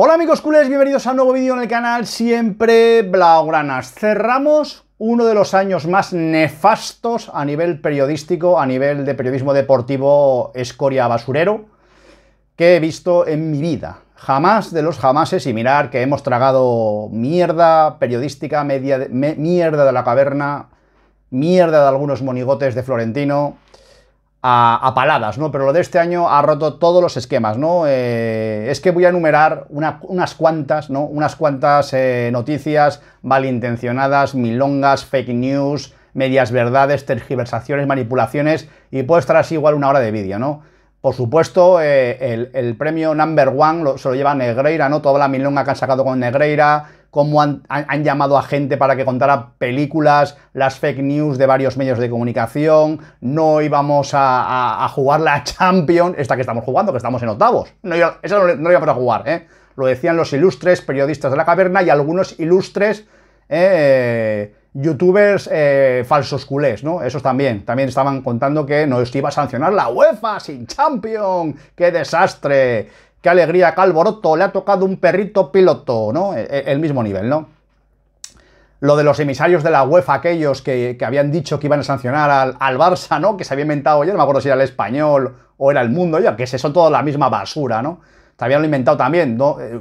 Hola amigos culés, bienvenidos a un nuevo vídeo en el canal Siempre Blaugranas. Cerramos uno de los años más nefastos a nivel periodístico, a nivel de periodismo deportivo escoria basurero, que he visto en mi vida. Jamás de los jamases, y mirar que hemos tragado mierda periodística, mierda de la caverna, mierda de algunos monigotes de Florentino, a, paladas, ¿no? Pero lo de este año ha roto todos los esquemas, ¿no? Eh, es que voy a enumerar unas cuantas, ¿no? Unas cuantas eh, noticias malintencionadas, milongas, fake news, medias verdades, tergiversaciones, manipulaciones, y puedo estar así igual una hora de vídeo, ¿no? Por supuesto, eh, el, premio number one se lo lleva Negreira, ¿no? Toda la milonga que han sacado con Negreira, cómo han, llamado a gente para que contara películas, las fake news de varios medios de comunicación, no íbamos a, jugar la Champions, esta que estamos jugando, que estamos en octavos. No, esa no, no íbamos a jugar, ¿eh? Lo decían los ilustres periodistas de la caverna y algunos ilustres eh, youtubers eh, falsos culés, ¿no? Esos también, también estaban contando que nos iba a sancionar la UEFA sin Champions, qué desastre qué alegría, Calboroto le ha tocado un perrito piloto, ¿no? E, e, el mismo nivel, ¿no? Lo de los emisarios de la UEFA, aquellos que, habían dicho que iban a sancionar al, al, Barça, ¿no? Que se había inventado, yo no me acuerdo si era el español o era el mundo, ya que se son toda la misma basura, ¿no? Se habían inventado también, ¿no? Eh,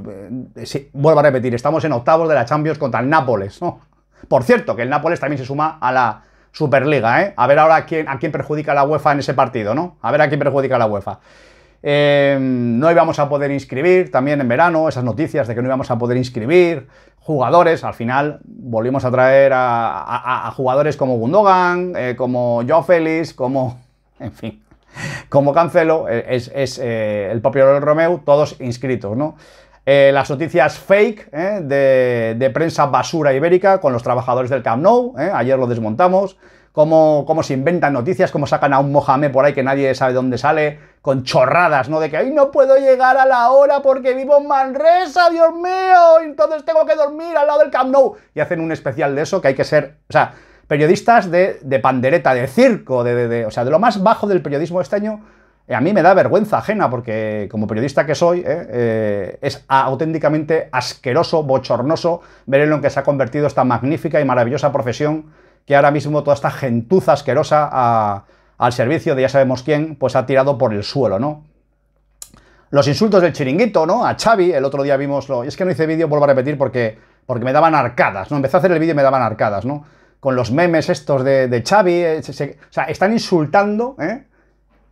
eh, sí, vuelvo a repetir, estamos en octavos de la Champions contra el Nápoles, ¿no? Por cierto, que el Nápoles también se suma a la, Superliga, ¿eh? A ver ahora quién, a quién perjudica la UEFA en ese partido, ¿no? A ver a quién perjudica la UEFA. Em, no íbamos a poder inscribir, también en verano, esas noticias de que no íbamos a poder inscribir, jugadores, al final volvimos a traer a, jugadores como Gundogan, eh, como Joao Félix, como... en fin, como Cancelo, eh, es, eh, el propio Romeo, todos inscritos, ¿no? las noticias fake de, de, prensa basura ibérica con los trabajadores del Camp Nou, ayer lo desmontamos, cómo, se inventan noticias, cómo sacan a un Mohamed por ahí que nadie sabe dónde sale, con chorradas, ¿no? De que ¡ay, no puedo llegar a la hora porque vivo en Manresa, Dios mío, entonces tengo que dormir al lado del Camp Nou. Y hacen un especial de eso que hay que ser, o sea, periodistas de, pandereta, de circo, de, o sea, de lo más bajo del periodismo este año. Eh, a mí me da vergüenza ajena porque como periodista que soy, eh, eh, es auténticamente asqueroso, bochornoso ver en lo que se ha convertido esta magnífica y maravillosa profesión que ahora mismo toda esta gentuza asquerosa al servicio de ya sabemos quién, pues ha tirado por el suelo, ¿no? Los insultos del chiringuito, ¿no? A Xavi, el otro día vimos lo... Y es que no hice vídeo, vuelvo a repetir, porque, porque me daban arcadas, ¿no? Empecé a hacer el vídeo y me daban arcadas, ¿no? Con los memes estos de, Xavi, eh, o sea, están insultando, ¿eh?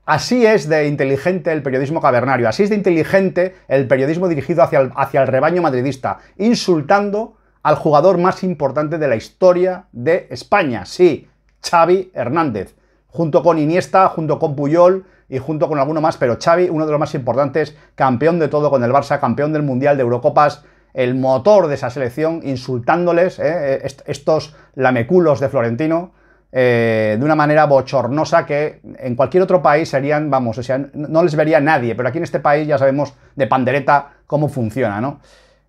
Así es de inteligente el periodismo cavernario, así es de inteligente el periodismo dirigido hacia hacia el rebaño madridista, insultando al jugador más importante de la historia de España. Sí, Xavi Hernández, junto con Iniesta, junto con Puyol y junto con alguno más, pero Xavi, uno de los más importantes, campeón de todo con el Barça, campeón del Mundial de Eurocopas, el motor de esa selección, insultándoles, eh, eh, estos lameculos de Florentino, eh, de una manera bochornosa que en cualquier otro país serían, vamos, o sea, no les vería nadie, pero aquí en este país ya sabemos de pandereta cómo funciona, ¿no?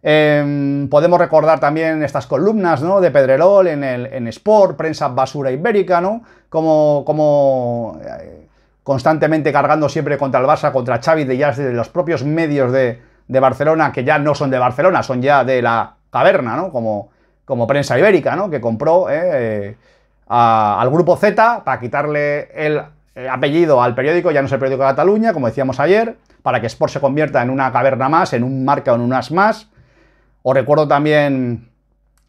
Em, podemos recordar también estas columnas de Pedrerol en, el, Sport, prensa basura ibérica, ¿no? Como, eh, constantemente cargando siempre contra el Barça, contra Xavi, de ya los propios medios de, Barcelona, que ya no son de Barcelona, son ya de la caverna, Como, prensa ibérica, Que compró ¿eh? al grupo Z para quitarle el eh, apellido al periódico, ya no es el periódico de Cataluña, como decíamos ayer, para que Sport se convierta en una caverna más, en un marca o en unas más os recuerdo también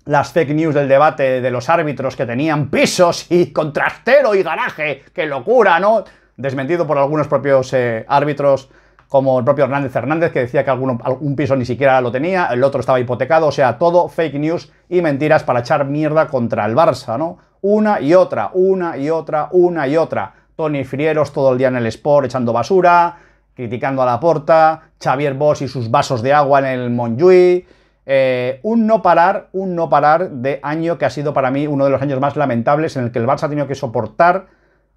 las fake news del debate de los árbitros que tenían pisos y contrastero y garaje. ¡Qué locura, ¿no? Desmentido por algunos propios eh, árbitros, como el propio Hernández Hernández, que decía que alguno, algún piso ni siquiera lo tenía, el otro estaba hipotecado, o sea, todo fake news y mentiras para echar mierda contra el Barça, ¿no? Una y otra, una y otra, una y otra. Tony Frieros todo el día en el Sport echando basura, criticando a la porta, Xavier Bosch y sus vasos de agua en el Montjuic eh, un no parar, un no parar de año que ha sido para mí uno de los años más lamentables en el que el Barça ha tenido que soportar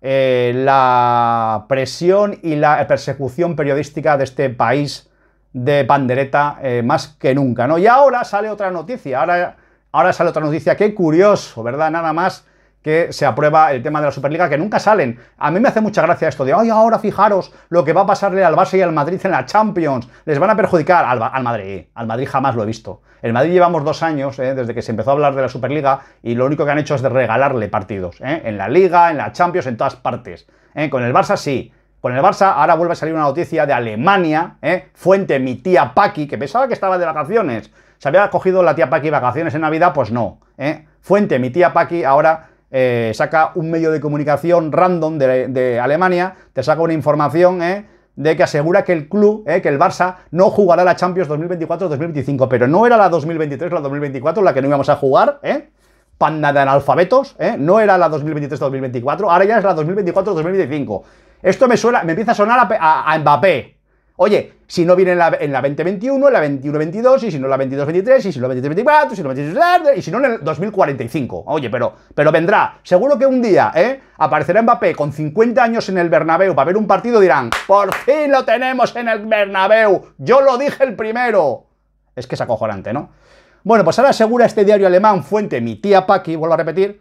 eh, la presión y la persecución periodística de este país de pandereta eh, más que nunca, ¿no? Y ahora sale otra noticia, ahora, ahora sale otra noticia, qué curioso, ¿verdad? Nada más que se aprueba el tema de la Superliga, que nunca salen. A mí me hace mucha gracia esto de, ay, ahora fijaros lo que va a pasarle al Barça y al Madrid en la Champions, les van a perjudicar al, Madrid, al Madrid jamás lo he visto. El Madrid llevamos dos años, eh, desde que se empezó a hablar de la Superliga, y lo único que han hecho es de regalarle partidos, eh, en la Liga, en la Champions, en todas partes. Eh. Con el Barça sí, con el Barça, ahora vuelve a salir una noticia de Alemania, fuente mi tía Paqui, que pensaba que estaba de vacaciones. ¿Se había cogido la tía Paqui vacaciones en Navidad? Pues no. Fuente mi tía Paqui ahora eh, saca un medio de comunicación random de, Alemania, te saca una información eh, de que asegura que el club, eh, que el Barça, no jugará la Champions 2024-2025, pero no era la 2023 la 2024 la que no íbamos a jugar, ¿eh? Panda de analfabetos, eh, no era la 2023-2024, ahora ya es la 2024-2025. Esto me suena, me empieza a sonar a, a Mbappé, Oye, si no viene en la, 2021, en la 21-22, y si no en la 22-23, y si no en la 23-24, y si no en el 2045. Oye, pero, pero vendrá. Seguro que un día, ¿eh? Aparecerá Mbappé con 50 años en el Bernabéu para ver un partido dirán, por fin lo tenemos en el Bernabéu, yo lo dije el primero. Es que es acojonante, ¿no? Bueno, pues ahora asegura este diario alemán, fuente mi tía Paqui, vuelvo a repetir,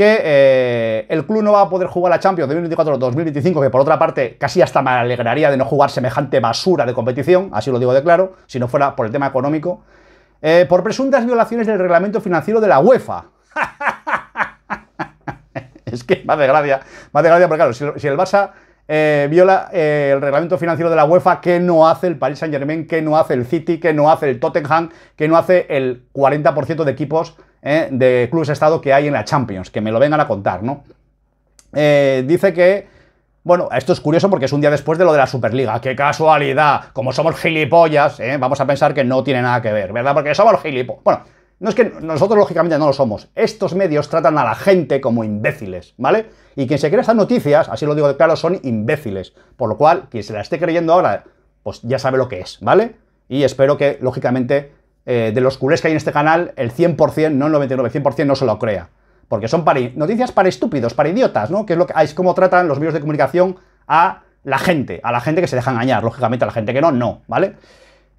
que eh, el club no va a poder jugar la Champions 2024-2025, que por otra parte casi hasta me alegraría de no jugar semejante basura de competición, así lo digo de claro, si no fuera por el tema económico, eh, por presuntas violaciones del reglamento financiero de la UEFA. es que más de gracia, más de gracia, porque claro, si, el Barça eh, viola el reglamento financiero de la UEFA, ¿qué no hace el Paris Saint Germain, que no hace el City, qué no hace el Tottenham, qué no hace el 40% de equipos ¿eh? de clubes estado que hay en la Champions, que me lo vengan a contar, ¿no? Eh, dice que, bueno, esto es curioso porque es un día después de lo de la Superliga. ¡Qué casualidad! Como somos gilipollas, ¿eh? vamos a pensar que no tiene nada que ver, ¿verdad? Porque somos gilipollas. Bueno, no es que nosotros lógicamente no lo somos. Estos medios tratan a la gente como imbéciles, ¿vale? Y quien se cree estas noticias, así lo digo de claro, son imbéciles. Por lo cual, quien se la esté creyendo ahora, pues ya sabe lo que es, ¿vale? Y espero que, lógicamente, eh, de los culés que hay en este canal, el 100%, no el 99, 100% no se lo crea. Porque son noticias para estúpidos, para idiotas, ¿no? Que es, lo que, es como tratan los medios de comunicación a la gente, a la gente que se deja engañar, lógicamente a la gente que no, no, ¿vale?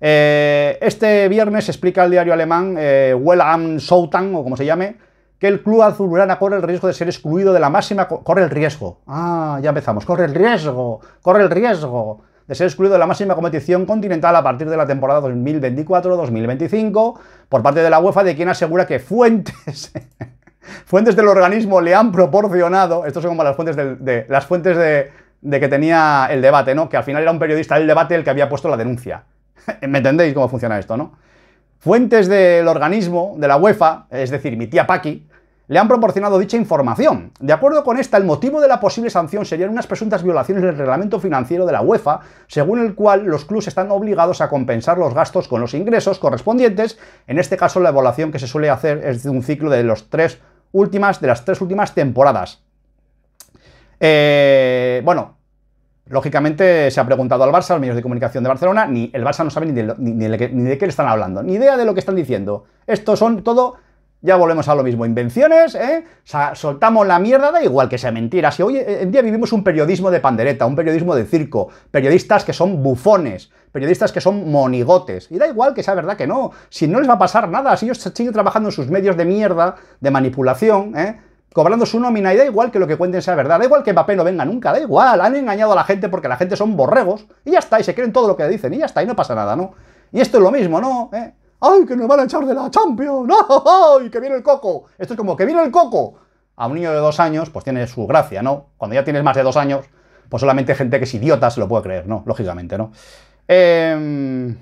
Eh, este viernes explica el diario alemán eh, Well am Soutan, o como se llame, que el club azulgrana corre el riesgo de ser excluido de la máxima, corre el riesgo. Ah, ya empezamos, corre el riesgo, corre el riesgo de ser excluido de la máxima competición continental a partir de la temporada 2024-2025 por parte de la UEFA, de quien asegura que fuentes... fuentes del organismo le han proporcionado, esto son como las fuentes, de, las fuentes de, que tenía el debate, ¿no? Que al final era un periodista del debate el que había puesto la denuncia. ¿Me entendéis cómo funciona esto, no? Fuentes del organismo, de la UEFA, es decir, mi tía Paqui, le han proporcionado dicha información. De acuerdo con esta, el motivo de la posible sanción serían unas presuntas violaciones del reglamento financiero de la UEFA, según el cual los clubes están obligados a compensar los gastos con los ingresos correspondientes. En este caso, la evaluación que se suele hacer es de un ciclo de los últimas, de las tres últimas temporadas. Eh, bueno, Lógicamente se ha preguntado al Barça, al los medios de comunicación de Barcelona, ni el Barça no sabe ni de, ni de, qué le están hablando, ni idea de lo que están diciendo. Esto son todo ya volvemos a lo mismo, invenciones, ¿eh? soltamos la mierda, da igual que sea mentira. Si hoy eh, en día vivimos un periodismo de pandereta, un periodismo de circo, periodistas que son bufones, periodistas que son monigotes. Y da igual que sea verdad que no, si no les va a pasar nada, si ellos siguen trabajando en sus medios de mierda, de manipulación, ¿eh? cobrando su nómina y da igual que lo que cuenten sea verdad, da igual que Mbappé no venga nunca, da igual, han engañado a la gente porque la gente son borregos y ya está, y se creen todo lo que dicen y ya está, y no pasa nada, ¿no? Y esto es lo mismo, ¿no? ¿Eh? ¡Ay, que nos van a echar de la Champions! ¡Ay, que viene el coco! Esto es como, ¡que viene el coco! A un niño de dos años, pues tiene su gracia, ¿no? Cuando ya tienes más de dos años, pues solamente gente que es idiota se lo puede creer, ¿no? Lógicamente, ¿no? Em,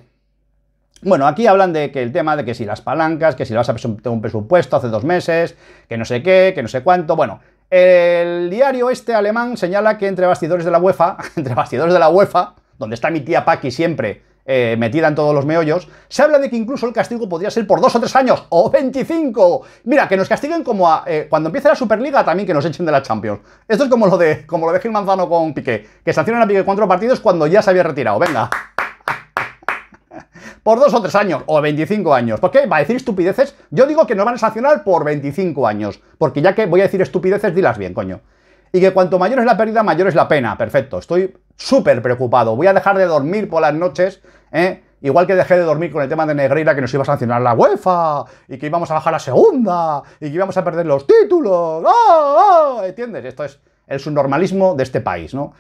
bueno, aquí hablan de que el tema de que si las palancas, que si vas a un presupuesto hace dos meses, que no sé qué, que no sé cuánto. Bueno, el diario este alemán señala que entre bastidores de la UEFA, entre bastidores de la UEFA, donde está mi tía Paki siempre, eh, metida en todos los meollos, se habla de que incluso el castigo podría ser por dos o tres años, o 25. Mira, que nos castiguen como a, eh, cuando empiece la Superliga, también que nos echen de la Champions. Esto es como lo de, como lo de Gil Manzano con Piqué, que sancionan a Piqué cuatro partidos cuando ya se había retirado. Venga por dos o tres años, o 25 años. ¿Por qué? ¿Va a decir estupideces? Yo digo que no van a sancionar por 25 años, porque ya que voy a decir estupideces, dilas bien, coño y que cuanto mayor es la pérdida, mayor es la pena. Perfecto, estoy súper preocupado. Voy a dejar de dormir por las noches, ¿eh? Igual que dejé de dormir con el tema de Negreira que nos iba a sancionar la UEFA, y que íbamos a bajar la segunda, y que íbamos a perder los títulos. ¡Oh, entiendes Esto es el subnormalismo de este país, ¿no?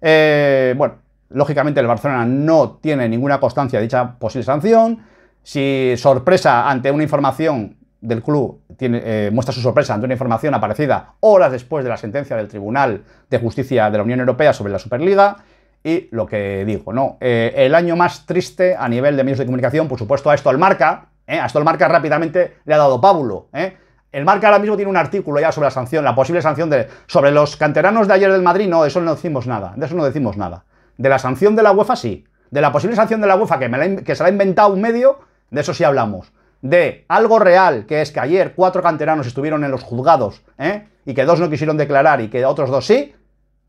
Eh, bueno, lógicamente el Barcelona no tiene ninguna constancia de dicha posible sanción. Si sorpresa ante una información del club tiene, eh, muestra su sorpresa ante una información aparecida horas después de la sentencia del Tribunal de Justicia de la Unión Europea sobre la Superliga. Y lo que dijo, ¿no? Eh, el año más triste a nivel de medios de comunicación, por supuesto, a esto al marca. ¿eh? A esto al marca rápidamente le ha dado pábulo. ¿eh? El marca ahora mismo tiene un artículo ya sobre la sanción, la posible sanción de. Sobre los canteranos de ayer del Madrid, no, de eso no decimos nada. De eso no decimos nada. De la sanción de la UEFA, sí. De la posible sanción de la UEFA, que, que se la ha inventado un medio, de eso sí hablamos de algo real, que es que ayer cuatro canteranos estuvieron en los juzgados ¿eh? y que dos no quisieron declarar y que otros dos sí,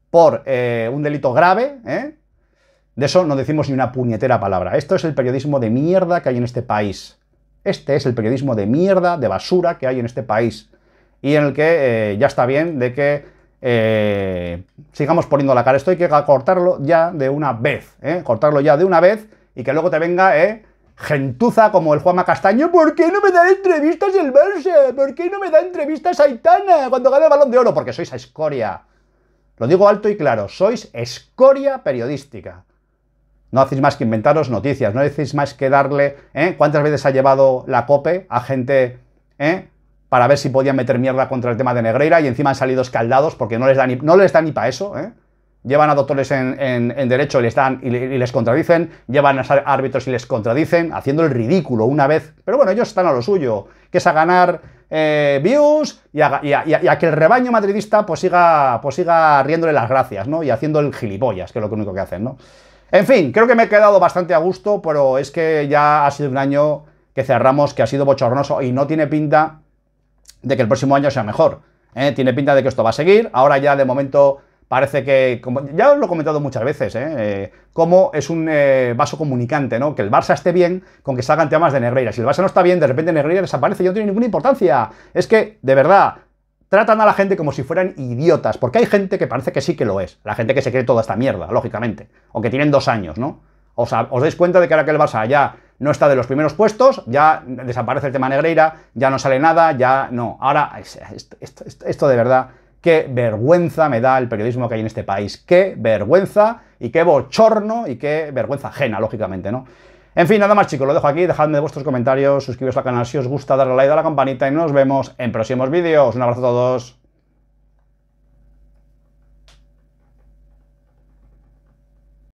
por eh, un delito grave, ¿eh? de eso no decimos ni una puñetera palabra. Esto es el periodismo de mierda que hay en este país. Este es el periodismo de mierda, de basura que hay en este país. Y en el que ya está bien de que sigamos poniendo la cara. Esto hay que cortarlo ya de una vez. Cortarlo ya de una vez y que luego te venga, ¿eh? gentuza como el Juanma Castaño, ¿por qué no me da entrevistas el Barça? ¿Por qué no me da entrevistas Aitana cuando gana el Balón de Oro? Porque sois escoria. Lo digo alto y claro, sois escoria periodística. No hacéis más que inventaros noticias, no hacéis más que darle... ¿eh? ¿Cuántas veces ha llevado la COPE a gente ¿eh? para ver si podían meter mierda contra el tema de Negreira y encima han salido escaldados porque no les da ni, no les ni para eso? ¿eh? llevan a doctores en, derecho y les, contradicen, llevan a árbitros y les contradicen, haciendo el ridículo una vez. Pero bueno, ellos están a lo suyo, que es a ganar eh, views y a, que el rebaño madridista pues siga, pues siga riéndole las gracias, ¿no? Y haciendo el gilipollas, que es lo único que hacen, ¿no? En fin, creo que me he quedado bastante a gusto, pero es que ya ha sido un año que cerramos, que ha sido bochornoso y no tiene pinta de que el próximo año sea mejor. ¿eh? Tiene pinta de que esto va a seguir. Ahora ya de momento parece que, como, ya os lo he comentado muchas veces, ¿eh? eh es un eh, vaso comunicante, ¿no? Que el Barça esté bien con que salgan temas de Negreira. Si el Barça no está bien, de repente Negreira desaparece, y no tiene ninguna importancia. Es que, de verdad, tratan a la gente como si fueran idiotas, porque hay gente que parece que sí que lo es, la gente que se cree toda esta mierda, lógicamente, o que tienen dos años, ¿no? O sea, os dais cuenta de que ahora que el Barça ya no está de los primeros puestos, ya desaparece el tema Negreira, ya no sale nada, ya no. Ahora, esto de verdad Qué vergüenza me da el periodismo que hay en este país. Qué vergüenza y qué bochorno y qué vergüenza ajena, lógicamente, ¿no? En fin, nada más chicos, lo dejo aquí, dejadme vuestros comentarios, suscribiros al canal si os gusta, darle like, a la campanita y nos vemos en próximos vídeos. Un abrazo a todos.